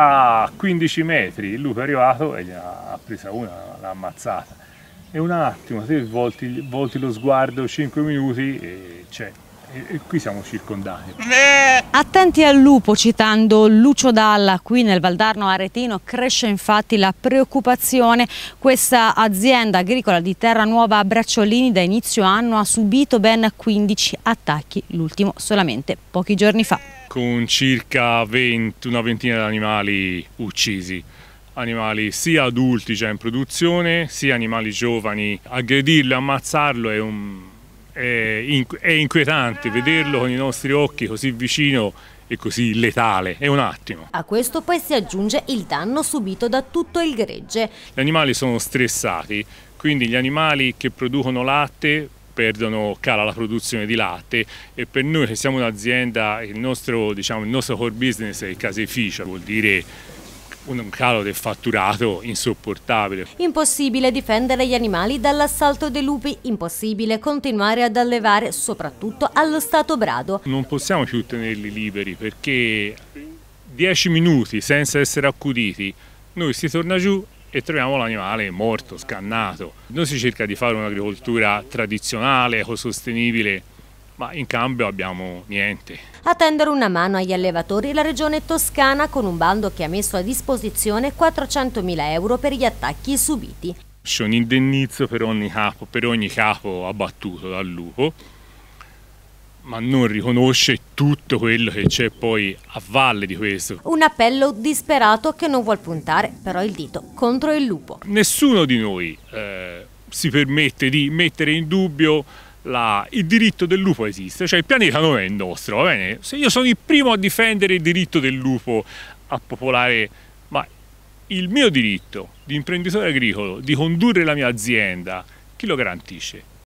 a 15 metri il lupo è arrivato e gli ha presa una, l'ha ammazzata. E un attimo, te volti, volti lo sguardo 5 minuti e c'è e qui siamo circondati. Attenti al lupo, citando Lucio Dalla, qui nel Valdarno Aretino cresce infatti la preoccupazione. Questa azienda agricola di Terra Nuova a Bracciolini da inizio anno ha subito ben 15 attacchi, l'ultimo solamente pochi giorni fa. Con circa 20, una ventina di animali uccisi animali sia adulti già in produzione, sia animali giovani. Aggredirli, ammazzarlo è un è inquietante vederlo con i nostri occhi così vicino e così letale, è un attimo. A questo poi si aggiunge il danno subito da tutto il gregge. Gli animali sono stressati, quindi gli animali che producono latte perdono, cala la produzione di latte e per noi che siamo un'azienda, il diciamo, il nostro core business è il caseificio, vuol dire un calo del fatturato insopportabile. Impossibile difendere gli animali dall'assalto dei lupi, impossibile continuare ad allevare, soprattutto allo stato brado. Non possiamo più tenerli liberi perché 10 minuti senza essere accuditi, noi si torna giù e troviamo l'animale morto, scannato. Noi si cerca di fare un'agricoltura tradizionale, ecosostenibile, ma in cambio abbiamo niente. A tendere una mano agli allevatori la regione toscana con un bando che ha messo a disposizione 400.000 euro per gli attacchi subiti. C'è un indennizzo per ogni, capo, per ogni capo abbattuto dal lupo, ma non riconosce tutto quello che c'è poi a valle di questo. Un appello disperato che non vuol puntare però il dito contro il lupo. Nessuno di noi eh, si permette di mettere in dubbio la, il diritto del lupo esiste, cioè il pianeta non è il nostro, va bene? Se io sono il primo a difendere il diritto del lupo a popolare, ma il mio diritto di imprenditore agricolo, di condurre la mia azienda, chi lo garantisce?